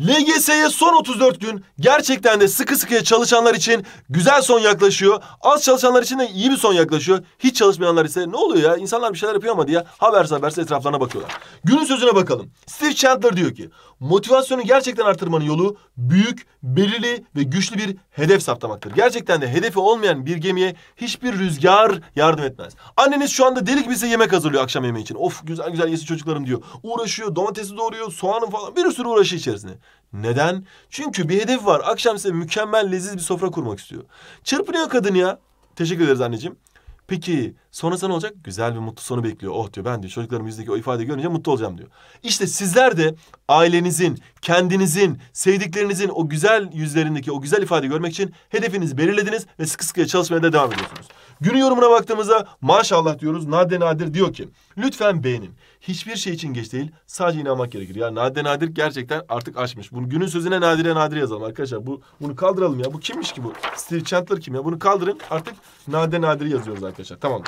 LGS'ye son 34 gün gerçekten de sıkı sıkıya çalışanlar için güzel son yaklaşıyor. Az çalışanlar için de iyi bir son yaklaşıyor. Hiç çalışmayanlar ise ne oluyor ya? İnsanlar bir şeyler yapıyor ama diye haberse haberse etraflarına bakıyorlar. Günün sözüne bakalım. Steve Chandler diyor ki motivasyonu gerçekten artırmanın yolu büyük, belirli ve güçlü bir hedef saptamaktır. Gerçekten de hedefi olmayan bir gemiye hiçbir rüzgar yardım etmez. Anneniz şu anda delik bize yemek hazırlıyor akşam yemeği için. Of güzel güzel yesin çocuklarım diyor. Uğraşıyor, domatesi doğruyor, soğanın falan bir sürü uğraşı içerisinde. Neden? Çünkü bir hedef var. Akşam size mükemmel leziz bir sofra kurmak istiyor. Çırpınıyor kadın ya. Teşekkür ederiz anneciğim. Peki sonrası ne olacak? Güzel bir mutlu sonu bekliyor. Oh diyor ben diyor çocuklarım yüzündeki o ifadeyi görünce mutlu olacağım diyor. İşte sizler de ailenizin, kendinizin, sevdiklerinizin o güzel yüzlerindeki o güzel ifadeyi görmek için hedefinizi belirlediniz ve sıkı sıkıya çalışmaya da devam ediyorsunuz. Günün yorumuna baktığımızda maşallah diyoruz. Nade Nadir diyor ki lütfen beğenin. Hiçbir şey için geç değil. Sadece inanmak gerekir. Ya Nade Nadir gerçekten artık açmış. Bunu günün sözüne Nadire Nadir yazalım arkadaşlar. Bu, bunu kaldıralım ya. Bu kimmiş ki bu? Steve Chandler kim ya? Bunu kaldırın. Artık Nade Nadir yazıyoruz arkadaşlar. Tamam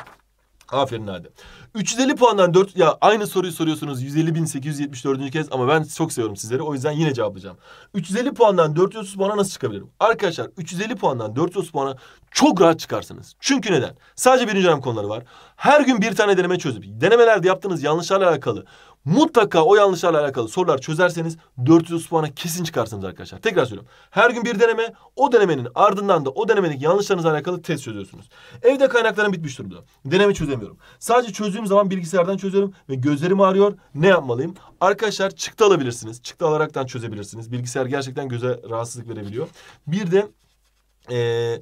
Aferin hadi. 350 puandan 4 ya aynı soruyu soruyorsunuz 150.874. kez ama ben çok seviyorum sizleri o yüzden yine cevaplayacağım. 350 puandan 430 puana nasıl çıkabilirim? Arkadaşlar 350 puandan 430 puana çok rahat çıkarsınız. Çünkü neden? Sadece birinci dönem konuları var. Her gün bir tane deneme çözüp denemelerde yaptığınız yanlışlarla alakalı Mutlaka o yanlışlarla alakalı sorular çözerseniz 400 puana kesin çıkarsınız arkadaşlar. Tekrar söylüyorum. Her gün bir deneme, o denemenin ardından da o denemedeki yanlışlarınızla alakalı test çözüyorsunuz. Evde kaynaklarım bitmiş durumda. Deneme çözemiyorum. Sadece çözdüğüm zaman bilgisayardan çözüyorum ve gözlerim ağrıyor. Ne yapmalıyım? Arkadaşlar çıktı alabilirsiniz. Çıktı alaraktan çözebilirsiniz. Bilgisayar gerçekten göze rahatsızlık verebiliyor. Bir de... Ee,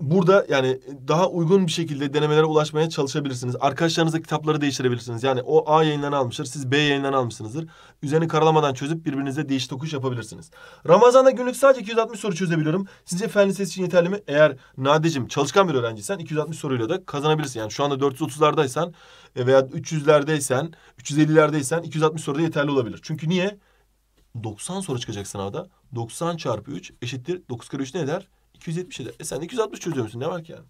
burada yani daha uygun bir şekilde denemelere ulaşmaya çalışabilirsiniz. Arkadaşlarınızla kitapları değiştirebilirsiniz. Yani o A yayından almıştır, siz B yayından almışsınızdır. Üzerini karalamadan çözüp birbirinize değiş tokuş yapabilirsiniz. Ramazan'da günlük sadece 260 soru çözebiliyorum. Sizce fen lisesi için yeterli mi? Eğer Nadecim çalışkan bir öğrenciysen 260 soruyla da kazanabilirsin. Yani şu anda 430'lardaysan e, veya 300'lerdeysen, 350'lerdeysen 260 soruda yeterli olabilir. Çünkü niye? 90 soru çıkacak sınavda. 90 çarpı 3 eşittir 9 kere 3 ne eder? 270 eder. E sen 260 çözüyor musun? Ne var ki yani?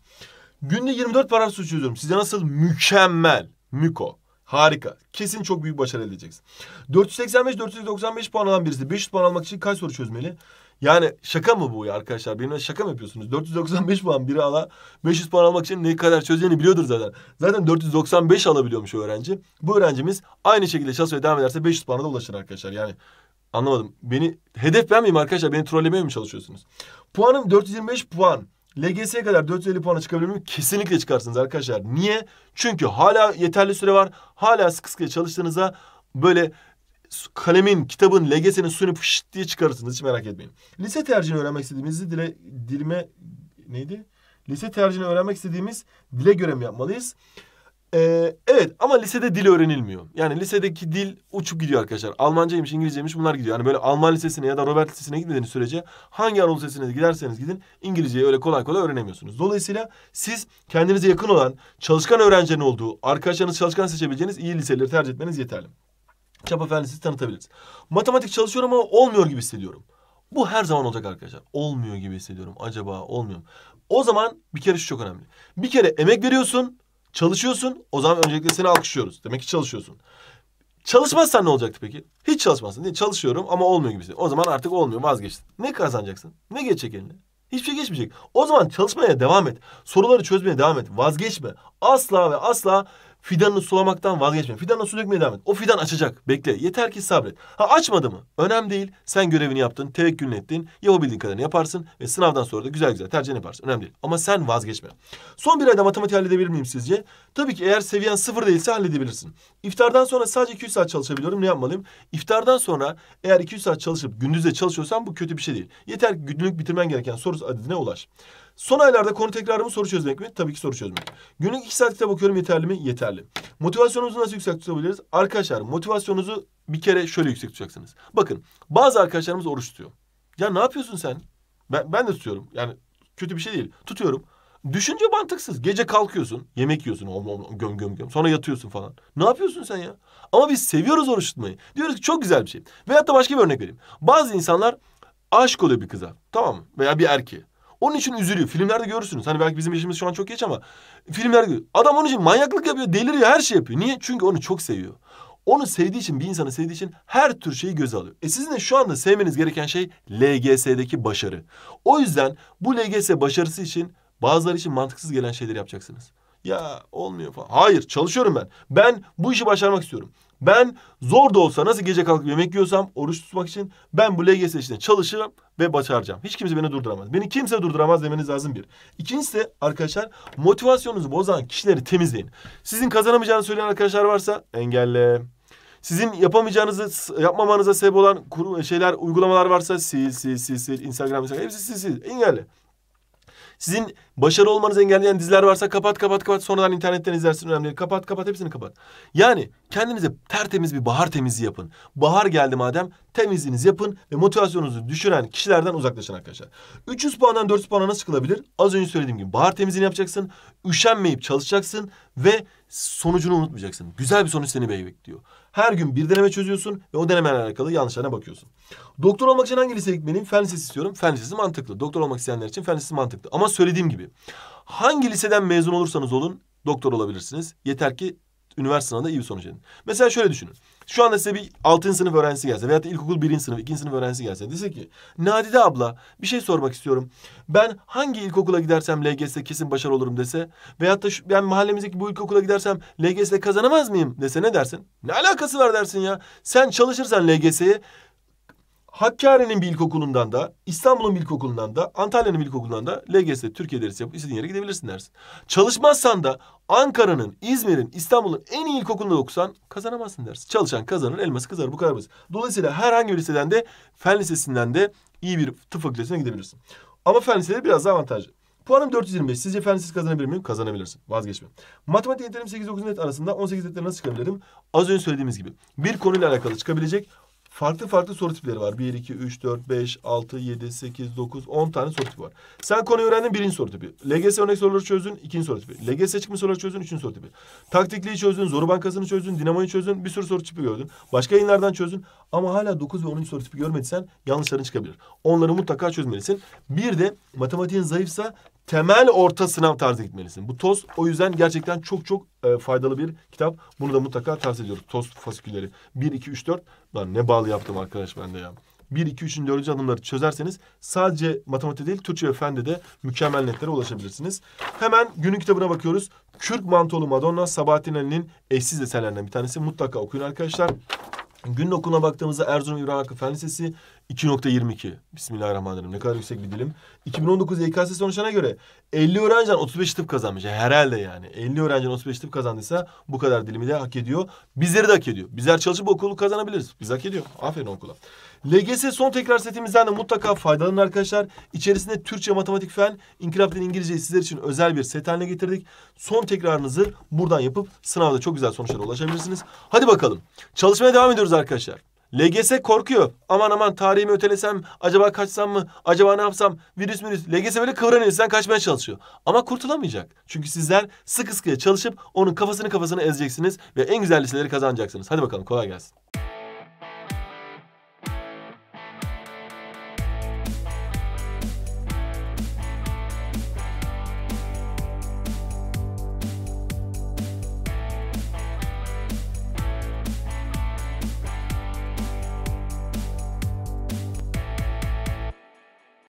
Günde 24 paragraf soru çözüyorum. Size nasıl? Mükemmel. Müko. Harika. Kesin çok büyük başarı elde edeceksin. 485-495 puan alan birisi 500 puan almak için kaç soru çözmeli? Yani şaka mı bu ya arkadaşlar? Benimle şaka mı yapıyorsunuz? 495 puan biri ala 500 puan almak için ne kadar çözeceğini biliyordur zaten. Zaten 495 alabiliyormuş öğrenci. Bu öğrencimiz aynı şekilde şasoya devam ederse 500 puana da ulaşır arkadaşlar. Yani Anlamadım. Beni hedef ben miyim arkadaşlar? Beni trollemeye mi çalışıyorsunuz? Puanım 425 puan. LGS'ye kadar 450 puana çıkabilir miyim? Kesinlikle çıkarsınız arkadaşlar. Niye? Çünkü hala yeterli süre var. Hala sıkı sıkıya çalıştığınızda böyle kalemin, kitabın, LGS'nin suyunu pışt diye çıkarırsınız. Hiç merak etmeyin. Lise tercihini öğrenmek istediğimiz dile, dilime neydi? Lise tercihini öğrenmek istediğimiz dile göre mi yapmalıyız? Ee, evet ama lisede dil öğrenilmiyor. Yani lisedeki dil uçup gidiyor arkadaşlar. Almancaymış, İngilizceymiş bunlar gidiyor. Yani böyle Alman lisesine ya da Robert lisesine gitmediğiniz sürece hangi Anadolu lisesine giderseniz gidin İngilizceyi öyle kolay kolay öğrenemiyorsunuz. Dolayısıyla siz kendinize yakın olan, çalışkan öğrencinin olduğu, arkadaşlarınız çalışkan seçebileceğiniz iyi liseleri tercih etmeniz yeterli. Çapa Fen Lisesi tanıtabiliriz. Matematik çalışıyorum ama olmuyor gibi hissediyorum. Bu her zaman olacak arkadaşlar. Olmuyor gibi hissediyorum. Acaba olmuyor mu? O zaman bir kere şu çok önemli. Bir kere emek veriyorsun Çalışıyorsun o zaman öncelikle seni alkışlıyoruz. Demek ki çalışıyorsun. Çalışmazsan ne olacaktı peki? Hiç çalışmazsın. Değil, çalışıyorum ama olmuyor gibisin. O zaman artık olmuyor vazgeçtin. Ne kazanacaksın? Ne geçecek eline? Hiçbir şey geçmeyecek. O zaman çalışmaya devam et. Soruları çözmeye devam et. Vazgeçme. Asla ve asla Fidanını sulamaktan vazgeçme. Fidanını su dökmeye devam et. O fidan açacak. Bekle. Yeter ki sabret. Ha açmadı mı? Önemli değil. Sen görevini yaptın. Tevekkülünü ettin. Yapabildiğin kadarını yaparsın. Ve sınavdan sonra da güzel güzel tercihini yaparsın. Önemli değil. Ama sen vazgeçme. Son bir ayda matematik halledebilir miyim sizce? Tabii ki eğer seviyen sıfır değilse halledebilirsin. İftardan sonra sadece 200 saat çalışabiliyorum. Ne yapmalıyım? İftardan sonra eğer 200 saat çalışıp gündüzde çalışıyorsan bu kötü bir şey değil. Yeter ki günlük bitirmen gereken soru adedine ulaş. Son aylarda konu tekrar mı soru çözmek mi? Tabii ki soru çözmek. Günlük iki saat kitap okuyorum yeterli mi? Yeterli. Motivasyonunuzu nasıl yüksek tutabiliriz? Arkadaşlar motivasyonunuzu bir kere şöyle yüksek tutacaksınız. Bakın bazı arkadaşlarımız oruç tutuyor. Ya ne yapıyorsun sen? Ben, ben de tutuyorum. Yani kötü bir şey değil. Tutuyorum. Düşünce mantıksız. Gece kalkıyorsun, yemek yiyorsun, om, om, göm göm göm. Sonra yatıyorsun falan. Ne yapıyorsun sen ya? Ama biz seviyoruz oruç tutmayı. Diyoruz ki çok güzel bir şey. Veyahut da başka bir örnek vereyim. Bazı insanlar aşk oluyor bir kıza. Tamam mı? Veya bir erkeğe. Onun için üzülüyor. Filmlerde görürsünüz. Hani belki bizim işimiz şu an çok geç ama filmlerde adam onun için manyaklık yapıyor, deliriyor, her şey yapıyor. Niye? Çünkü onu çok seviyor. Onu sevdiği için, bir insanı sevdiği için her tür şeyi göz alıyor. E sizin de şu anda sevmeniz gereken şey LGS'deki başarı. O yüzden bu LGS başarısı için bazıları için mantıksız gelen şeyleri yapacaksınız. Ya olmuyor falan. Hayır çalışıyorum ben. Ben bu işi başarmak istiyorum. Ben zor da olsa nasıl gece kalkıp yemek yiyorsam oruç tutmak için ben bu LGS işine çalışırım ve başaracağım. Hiç kimse beni durduramaz. Beni kimse durduramaz demeniz lazım bir. İkincisi arkadaşlar motivasyonunuzu bozan kişileri temizleyin. Sizin kazanamayacağını söyleyen arkadaşlar varsa engelle. Sizin yapamayacağınızı yapmamanıza sebep olan kuru, şeyler uygulamalar varsa sil sil sil sil Instagram, Instagram hepsi sil sil engelle. Sizin başarı olmanızı engelleyen diziler varsa kapat kapat kapat sonradan internetten izlersin önemli. Kapat kapat hepsini kapat. Yani Kendinize tertemiz bir bahar temizliği yapın. Bahar geldi madem temizliğinizi yapın ve motivasyonunuzu düşüren kişilerden uzaklaşın arkadaşlar. 300 puandan 400 puana nasıl çıkılabilir? Az önce söylediğim gibi bahar temizliğini yapacaksın. Üşenmeyip çalışacaksın ve sonucunu unutmayacaksın. Güzel bir sonuç seni bekliyor. Her gün bir deneme çözüyorsun ve o denemelerle alakalı yanlışlarına bakıyorsun. Doktor olmak için hangi liseye gitmeliyim? Fen lisesi istiyorum. Fen lisesi mantıklı. Doktor olmak isteyenler için fen lisesi mantıklı. Ama söylediğim gibi hangi liseden mezun olursanız olun doktor olabilirsiniz. Yeter ki üniversite sınavında iyi bir sonuç edin. Mesela şöyle düşünün. Şu anda size bir 6. sınıf öğrencisi gelse veya da ilkokul 1. sınıf, 2. sınıf öğrencisi gelse dese ki Nadide abla bir şey sormak istiyorum. Ben hangi ilkokula gidersem LGS'de kesin başarılı olurum dese veyahut da şu, ben mahallemizdeki bu ilkokula gidersem LGS'de kazanamaz mıyım dese ne dersin? Ne alakası var dersin ya? Sen çalışırsan LGS'ye Hakkari'nin bir ilkokulundan da, İstanbul'un bir ilkokulundan da, Antalya'nın bir ilkokulundan da LGS Türkiye dersi yapıp istediğin yere gidebilirsin dersin. Çalışmazsan da Ankara'nın, İzmir'in, İstanbul'un en iyi ilkokulunda okusan kazanamazsın dersin. Çalışan kazanır, elması kızar. Bu kadar basit. Dolayısıyla herhangi bir liseden de, fen lisesinden de iyi bir tıp fakültesine gidebilirsin. Ama fen liseleri biraz daha avantajlı. Puanım 425. Sizce fen lisesi kazanabilir miyim? Kazanabilirsin. Vazgeçme. Matematik yeterim 8-9 net arasında 18 netlere nasıl çıkabilirim? Az önce söylediğimiz gibi. Bir konuyla alakalı çıkabilecek farklı farklı soru tipleri var. 1, 2, 3, 4, 5, 6, 7, 8, 9, 10 tane soru tipi var. Sen konuyu öğrendin birinci soru tipi. LGS örnek soruları çözdün ikinci soru tipi. LGS çıkmış soruları çözdün üçüncü soru tipi. Taktikliği çözdün, zoru bankasını çözdün, dinamoyu çözdün, bir sürü soru tipi gördün. Başka yayınlardan çözdün ama hala 9 ve 10. soru tipi görmediysen yanlışların çıkabilir. Onları mutlaka çözmelisin. Bir de matematiğin zayıfsa temel orta sınav tarzı gitmelisin. Bu toz o yüzden gerçekten çok çok e, faydalı bir kitap. Bunu da mutlaka tavsiye ediyorum. Toz fasikülleri. 1, 2, 3, 4. Lan ne bağlı yaptım arkadaş ben de ya. 1, 2, 3'ün 4. adımları çözerseniz sadece matematik değil Türkçe ve fende de mükemmel netlere ulaşabilirsiniz. Hemen günün kitabına bakıyoruz. Kürk Mantolu Madonna Sabahattin Ali'nin eşsiz eserlerinden bir tanesi. Mutlaka okuyun arkadaşlar. Gün okuluna baktığımızda Erzurum İbrahim Hakkı Fen Lisesi, 2.22. Bismillahirrahmanirrahim. Ne kadar yüksek bir dilim. 2019 YKS e sonuçlarına göre 50 öğrenciden 35 tıp kazanmış. herhalde yani. 50 öğrenciden 35 tıp kazandıysa bu kadar dilimi de hak ediyor. Bizleri de hak ediyor. Bizler çalışıp okulu kazanabiliriz. Biz hak ediyor. Aferin okula. LGS son tekrar setimizden de mutlaka faydalanın arkadaşlar. İçerisinde Türkçe, matematik, fen, inkılap dili İngilizceyi sizler için özel bir set haline getirdik. Son tekrarınızı buradan yapıp sınavda çok güzel sonuçlara ulaşabilirsiniz. Hadi bakalım. Çalışmaya devam ediyoruz arkadaşlar. LGS korkuyor. Aman aman tarihimi ötelesem, acaba kaçsam mı, acaba ne yapsam, virüs virüs. LGS böyle kıvranıyor, Sen kaçmaya çalışıyor. Ama kurtulamayacak. Çünkü sizler sıkı sıkıya çalışıp onun kafasını kafasını ezeceksiniz ve en güzel liseleri kazanacaksınız. Hadi bakalım kolay gelsin.